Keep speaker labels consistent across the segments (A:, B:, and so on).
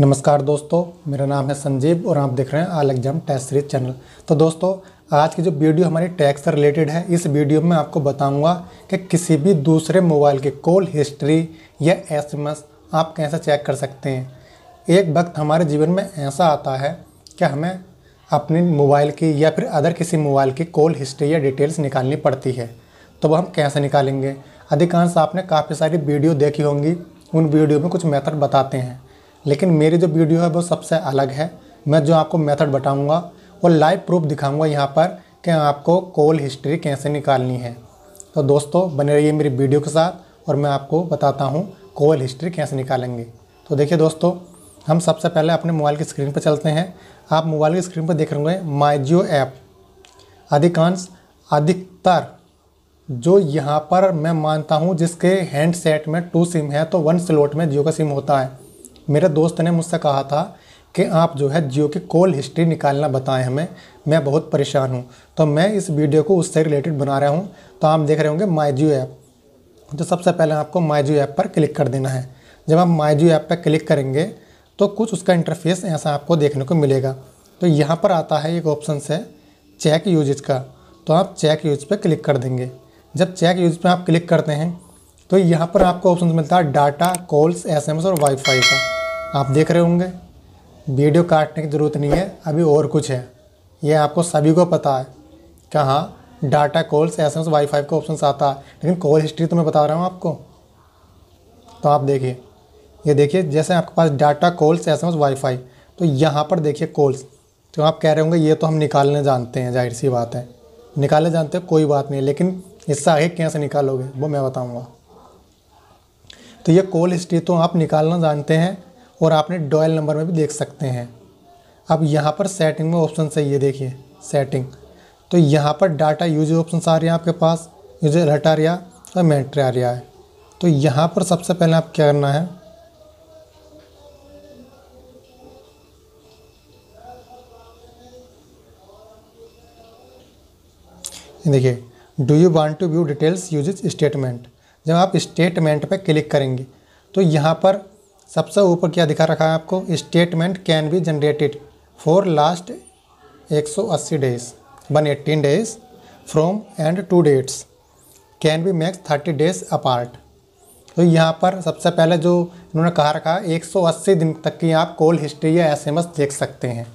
A: नमस्कार दोस्तों मेरा नाम है संजीव और आप देख रहे हैं all exam test series channel तो दोस्तों आज की जो वीडियो हमारी टैक्स से रिलेटेड है इस वीडियो में आपको बताऊंगा कि किसी भी दूसरे मोबाइल की कॉल हिस्ट्री या एसएमएस आप कैसे चेक कर सकते हैं एक वक्त हमारे जीवन में ऐसा आता है कि हमें अपने मोबाइल की या फिर अदर किसी मोबाइल की कॉल हिस्ट्री या डिटेल्स निकालनी पड़ती है तो वह हम कैसे निकालेंगे अधिकांश आपने काफ़ी सारी वीडियो देखी होंगी उन वीडियो में कुछ मेथड बताते हैं लेकिन मेरी जो वीडियो है वो सबसे अलग है मैं जो आपको मेथड बताऊंगा वो लाइव प्रूफ दिखाऊंगा यहाँ पर कि आपको कॉल हिस्ट्री कैसे निकालनी है तो दोस्तों बने रहिए मेरी वीडियो के साथ और मैं आपको बताता हूँ कॉल हिस्ट्री कैसे निकालेंगे तो देखिए दोस्तों हम सबसे पहले अपने मोबाइल की स्क्रीन पर चलते हैं आप मोबाइल की स्क्रीन पर देख रहे माई जियो ऐप अधिकांश अधिकतर जो यहाँ पर मैं मानता हूँ जिसके हैंडसेट में टू सिम है तो वन स्लॉट में जियो का सिम होता है मेरे दोस्त ने मुझसे कहा था कि आप जो है जियो की कॉल हिस्ट्री निकालना बताएं हमें मैं बहुत परेशान हूँ तो मैं इस वीडियो को उससे रिलेटेड बना रहा हूँ तो आप देख रहे होंगे माई जियो ऐप तो सबसे पहले आपको माई जियो ऐप पर क्लिक कर देना है जब आप माई जियो ऐप पर क्लिक करेंगे तो कुछ उसका इंटरफेस ऐसा आपको देखने को मिलेगा तो यहाँ पर आता है एक ऑप्शन है चेक यूजेज का तो आप चेक यूज पर क्लिक कर देंगे जब चेक यूज पर आप क्लिक करते हैं तो यहाँ पर आपको ऑप्शन मिलता है डाटा कॉल्स एस और वाईफाई का आप देख रहे होंगे वीडियो काटने की ज़रूरत नहीं है अभी और कुछ है ये आपको सभी को पता है कहाँ data calls S M wifi का ऑप्शन आता है लेकिन कॉल हिस्ट्री तो मैं बता रहा हूँ आपको तो आप देखिए ये देखिए जैसे आपके पास data calls S M fi तो यहाँ पर देखिए कॉल्स तो आप कह रहे होंगे ये तो हम निकालने जानते हैं जाहिर सी बात है निकालने जानते हो कोई बात नहीं लेकिन इससे आगे कैसे निकालोगे वो मैं बताऊँगा तो ये कॉल हिस्ट्री तो आप निकालना जानते हैं और आपने डॉयल नंबर में भी देख सकते हैं अब यहाँ पर सेटिंग में ऑप्शन से ये देखिए सेटिंग तो यहाँ पर डाटा यूज ऑप्शन आ रहे हैं आपके पास यूज हटा रहा और मेंट्री आ रहा है तो यहाँ पर सबसे पहले आप क्या करना है देखिए do you want to view details use statement जब आप स्टेटमेंट पर क्लिक करेंगे तो यहाँ पर सबसे ऊपर क्या दिखा रखा है आपको statement can be generated for last 180 days one eighteen days from and to dates can be max 30 days apart तो यहाँ पर सबसे पहले जो इन्होंने कहा रखा है 180 दिन तक की आप कॉल हिस्ट्री या एसएमएस देख सकते हैं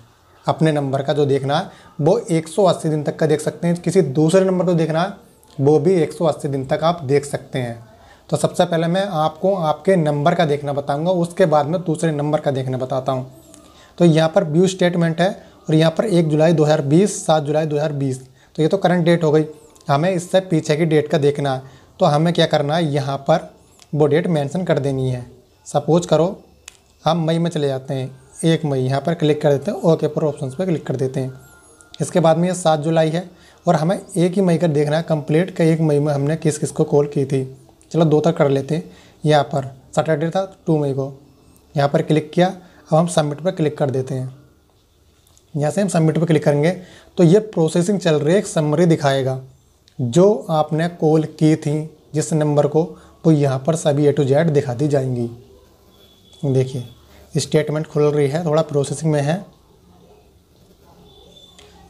A: अपने नंबर का जो देखना है वो 180 दिन तक का देख सकते हैं किसी दूसरे नंबर को देखना है वो भी 180 दिन तक आप देख सकते हैं तो सबसे पहले मैं आपको आपके नंबर का देखना बताऊँगा उसके बाद में दूसरे नंबर का देखना बताता हूँ तो यहाँ पर व्यू स्टेटमेंट है और यहाँ पर एक जुलाई 2020 सात जुलाई 2020 तो ये तो करंट डेट हो गई हमें इससे पीछे की डेट का देखना है तो हमें क्या करना है यहाँ पर वो डेट मैंसन कर देनी है सपोज करो हम मई में चले जाते हैं एक मई यहाँ पर क्लिक कर देते हैं ओके पर ऑप्शन पर क्लिक कर देते हैं इसके बाद में ये सात जुलाई है और हमें एक ही मई का देखना है कंप्लीट कि एक मई में हमने किस किस को कॉल की थी चलो दो तक कर लेते यहाँ पर सैटरडे था टू मई को यहाँ पर क्लिक किया अब हम सबमिट पर क्लिक कर देते हैं यहाँ से हम सबमिट पर क्लिक करेंगे तो ये प्रोसेसिंग चल रही है एक समरी दिखाएगा जो आपने कॉल की थी जिस नंबर को वो यहाँ पर सभी ए टू जेड दिखा दी जाएंगी देखिए स्टेटमेंट खुल रही है थोड़ा प्रोसेसिंग में है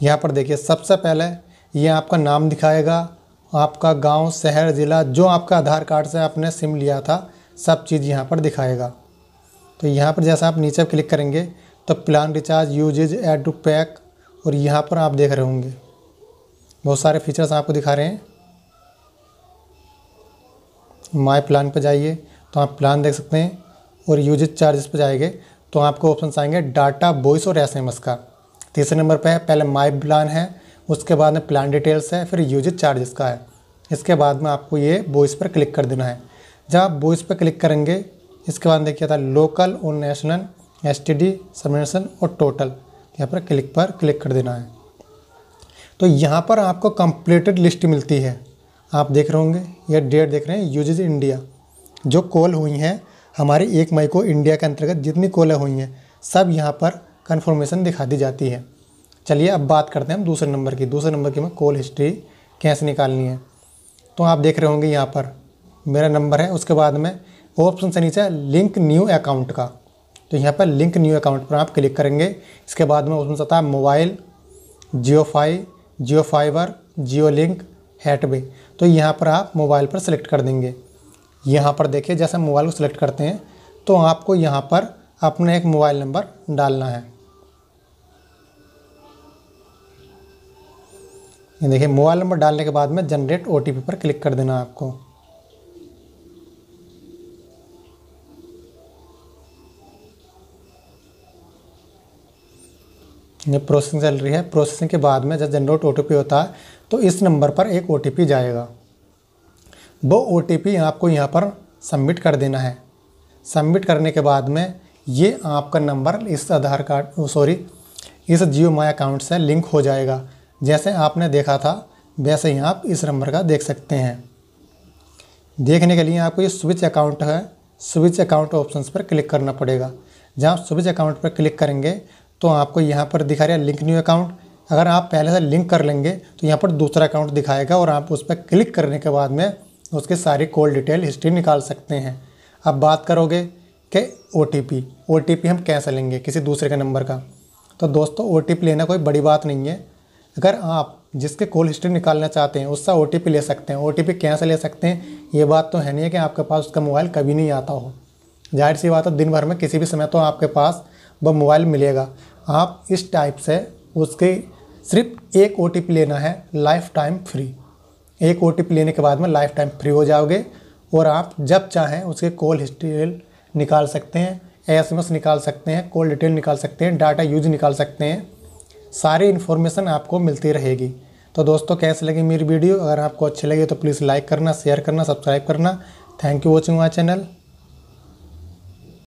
A: यहाँ पर देखिए सबसे पहले ये आपका नाम दिखाएगा आपका गांव, शहर ज़िला जो आपका आधार कार्ड से आपने सिम लिया था सब चीज़ यहाँ पर दिखाएगा तो यहाँ पर जैसा आप नीचे क्लिक करेंगे तो plan recharge usage add to pack और यहाँ पर आप देख रहे होंगे बहुत सारे फीचर्स आपको दिखा रहे हैं माय प्लान पर जाइए तो आप प्लान देख सकते हैं और यूजेज चार्जेस पर जाएंगे तो आपको ऑप्शन आएंगे डाटा वॉइस और एस का तीसरे नंबर पर है पहले माई प्लान है उसके बाद में प्लान डिटेल्स है फिर यूजेज चार्जेस का है इसके बाद में आपको ये बोइस पर क्लिक कर देना है जब आप बोइस पर क्लिक करेंगे इसके बाद देखिए था लोकल और national S T D submission और टोटल यहाँ पर क्लिक पर क्लिक कर देना है तो यहाँ पर आपको कंप्लीटेड लिस्ट मिलती है आप देख रहे होंगे यह डेट देख रहे हैं यूजेज इंडिया जो कॉल हुई हैं हमारी एक मई को इंडिया के अंतर्गत जितनी कॉलें हुई हैं सब यहाँ पर कन्फर्मेशन दिखा दी जाती है चलिए अब बात करते हैं हम दूसरे नंबर की दूसरे नंबर की हमें कॉल हिस्ट्री कैसे निकालनी है तो आप देख रहे होंगे यहाँ पर मेरा नंबर है उसके बाद में ऑप्शन से नीचे लिंक न्यू अकाउंट का तो यहाँ पर लिंक न्यू अकाउंट पर आप क्लिक करेंगे इसके बाद में ऑप्शन आता है mobile Jio fi Jio fibre Jio link हेटवे तो यहाँ पर आप मोबाइल पर सेलेक्ट कर देंगे यहाँ पर देखिए जैसे मोबाइल को सिलेक्ट करते हैं तो आपको यहाँ पर अपना एक मोबाइल नंबर डालना है ये देखिए मोबाइल नंबर डालने के बाद में जनरेट ओ पर क्लिक कर देना आपको ये प्रोसेसिंग चल रही है प्रोसेसिंग के बाद में जब जनरेट ओ होता है तो इस नंबर पर एक ओ जाएगा वो ओ आपको यहाँ पर सबमिट कर देना है सबमिट करने के बाद में ये आपका नंबर इस आधार कार्ड सॉरी इस जियो माई अकाउंट से लिंक हो जाएगा जैसे आपने देखा था वैसे ही आप इस नंबर का देख सकते हैं देखने के लिए आपको ये स्विच अकाउंट है स्विच अकाउंट ऑप्शन पर क्लिक करना पड़ेगा जब आप स्विच अकाउंट पर क्लिक करेंगे तो आपको यहाँ पर दिखा रहा है लिंक न्यू अकाउंट अगर आप पहले से लिंक कर लेंगे तो यहाँ पर दूसरा अकाउंट दिखाएगा और आप उस पर क्लिक करने के बाद में उसकी सारी कॉल डिटेल हिस्ट्री निकाल सकते हैं अब बात करोगे कि ओ टी हम कैसे लेंगे किसी दूसरे के नंबर का तो दोस्तों ओ लेना कोई बड़ी बात नहीं है अगर आप जिसके कॉल हिस्ट्री निकालना चाहते हैं उसका ओ ले सकते हैं ओ टी कैसे ले सकते हैं ये बात तो है नहीं है कि आपके पास उसका मोबाइल कभी नहीं आता हो जाहिर सी बात है दिन भर में किसी भी समय तो आपके पास वह मोबाइल मिलेगा आप इस टाइप से उसके सिर्फ एक ओ लेना है लाइफ टाइम फ्री एक ओ लेने के बाद में लाइफ टाइम फ्री हो जाओगे और आप जब चाहें उसके कॉल हिस्ट्री निकाल सकते हैं एस निकाल सकते हैं कॉल डिटेल निकाल सकते हैं डाटा यूज निकाल सकते हैं सारी इन्फॉर्मेशन आपको मिलती रहेगी तो दोस्तों कैसे लगी मेरी वीडियो अगर आपको अच्छी लगी तो प्लीज़ लाइक करना शेयर करना सब्सक्राइब करना thank you watching my channel